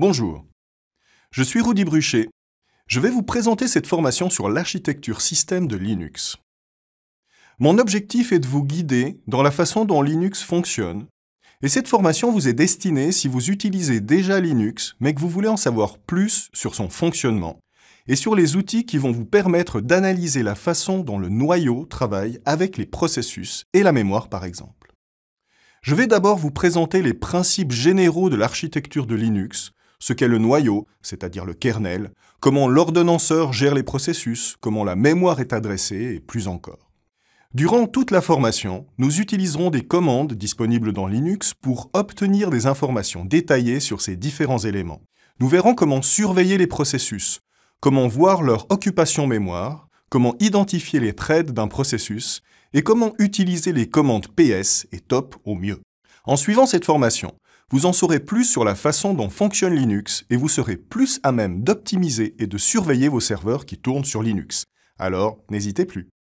Bonjour, je suis Rudy Bruchet. Je vais vous présenter cette formation sur l'architecture système de Linux. Mon objectif est de vous guider dans la façon dont Linux fonctionne, et cette formation vous est destinée si vous utilisez déjà Linux, mais que vous voulez en savoir plus sur son fonctionnement, et sur les outils qui vont vous permettre d'analyser la façon dont le noyau travaille avec les processus et la mémoire par exemple. Je vais d'abord vous présenter les principes généraux de l'architecture de Linux, ce qu'est le noyau, c'est-à-dire le kernel, comment l'ordonnanceur gère les processus, comment la mémoire est adressée, et plus encore. Durant toute la formation, nous utiliserons des commandes disponibles dans Linux pour obtenir des informations détaillées sur ces différents éléments. Nous verrons comment surveiller les processus, comment voir leur occupation mémoire, comment identifier les threads d'un processus et comment utiliser les commandes PS et TOP au mieux. En suivant cette formation, vous en saurez plus sur la façon dont fonctionne Linux et vous serez plus à même d'optimiser et de surveiller vos serveurs qui tournent sur Linux. Alors, n'hésitez plus.